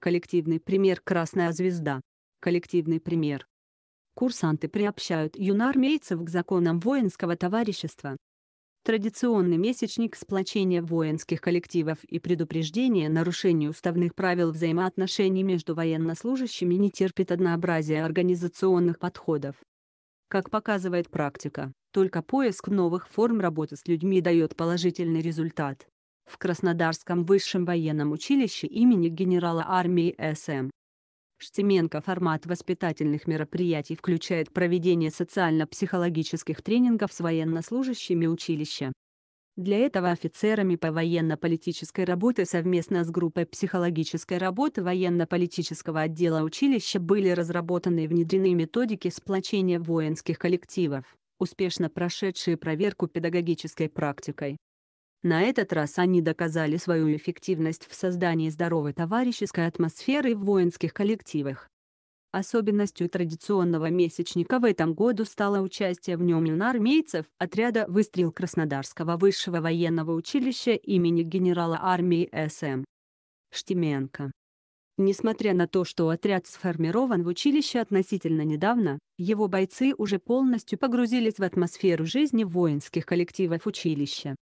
Коллективный пример «Красная звезда». Коллективный пример. Курсанты приобщают юноармейцев к законам воинского товарищества. Традиционный месячник сплочения воинских коллективов и предупреждение нарушений уставных правил взаимоотношений между военнослужащими не терпит однообразия организационных подходов. Как показывает практика, только поиск новых форм работы с людьми дает положительный результат в Краснодарском высшем военном училище имени генерала армии СМ. Штеменко формат воспитательных мероприятий включает проведение социально-психологических тренингов с военнослужащими училища. Для этого офицерами по военно-политической работе совместно с группой психологической работы военно-политического отдела училища были разработаны и внедрены методики сплочения воинских коллективов, успешно прошедшие проверку педагогической практикой. На этот раз они доказали свою эффективность в создании здоровой товарищеской атмосферы в воинских коллективах. Особенностью традиционного месячника в этом году стало участие в нем юноармейцев отряда «Выстрел Краснодарского высшего военного училища имени генерала армии СМ. Штеменко. Несмотря на то, что отряд сформирован в училище относительно недавно, его бойцы уже полностью погрузились в атмосферу жизни воинских коллективов училища.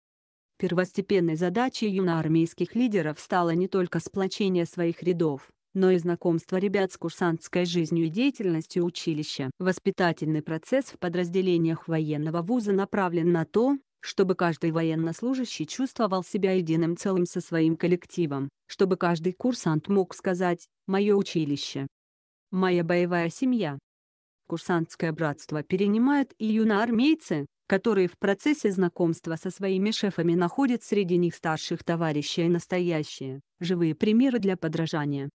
Первостепенной задачей юноармейских лидеров стало не только сплочение своих рядов, но и знакомство ребят с курсантской жизнью и деятельностью училища. Воспитательный процесс в подразделениях военного вуза направлен на то, чтобы каждый военнослужащий чувствовал себя единым целым со своим коллективом, чтобы каждый курсант мог сказать «Мое училище», «Моя боевая семья». Курсантское братство перенимают и юноармейцы, которые в процессе знакомства со своими шефами находят среди них старших товарищей и настоящие, живые примеры для подражания.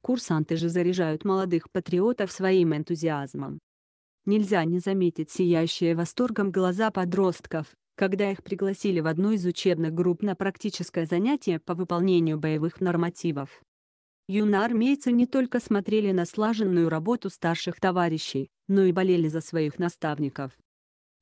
Курсанты же заряжают молодых патриотов своим энтузиазмом. Нельзя не заметить сияющие восторгом глаза подростков, когда их пригласили в одну из учебных групп на практическое занятие по выполнению боевых нормативов. Юноармейцы не только смотрели на слаженную работу старших товарищей, но и болели за своих наставников.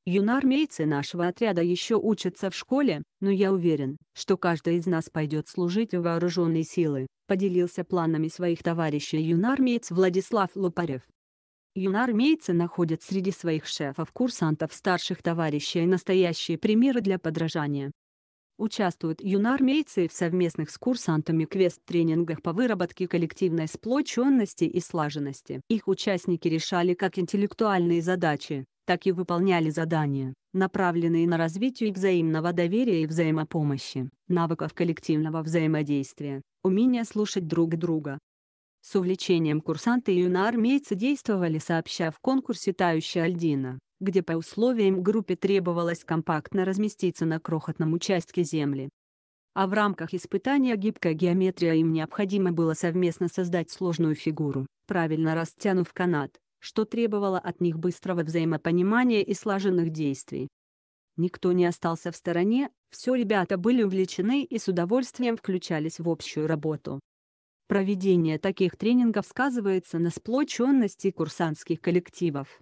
Юноармейцы нашего отряда еще учатся в школе, но я уверен, что каждый из нас пойдет служить в вооруженные силы», поделился планами своих товарищей юноармеец Владислав Лупарев. Юноармейцы находят среди своих шефов-курсантов старших товарищей настоящие примеры для подражания. Участвуют юноармейцы в совместных с курсантами квест-тренингах по выработке коллективной сплоченности и слаженности. Их участники решали как интеллектуальные задачи, так и выполняли задания, направленные на развитие взаимного доверия и взаимопомощи, навыков коллективного взаимодействия, умения слушать друг друга. С увлечением курсанты и юноармейцы действовали сообща в конкурсе «Тающая льдина», где по условиям группе требовалось компактно разместиться на крохотном участке земли. А в рамках испытания гибкая геометрия им необходимо было совместно создать сложную фигуру, правильно растянув канат что требовало от них быстрого взаимопонимания и слаженных действий. Никто не остался в стороне, все ребята были увлечены и с удовольствием включались в общую работу. Проведение таких тренингов сказывается на сплоченности курсантских коллективов.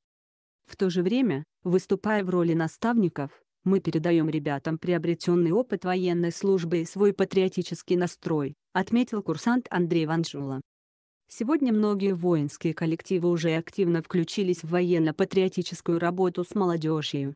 В то же время, выступая в роли наставников, мы передаем ребятам приобретенный опыт военной службы и свой патриотический настрой, отметил курсант Андрей Ванжула. Сегодня многие воинские коллективы уже активно включились в военно-патриотическую работу с молодежью.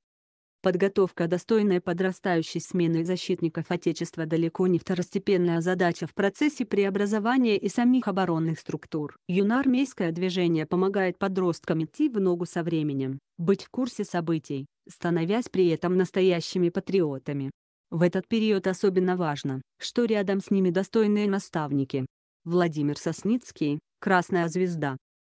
Подготовка достойной подрастающей смены защитников Отечества далеко не второстепенная задача в процессе преобразования и самих оборонных структур. Юноармейское движение помогает подросткам идти в ногу со временем, быть в курсе событий, становясь при этом настоящими патриотами. В этот период особенно важно, что рядом с ними достойные наставники. Владимир Сосницкий, красная звезда.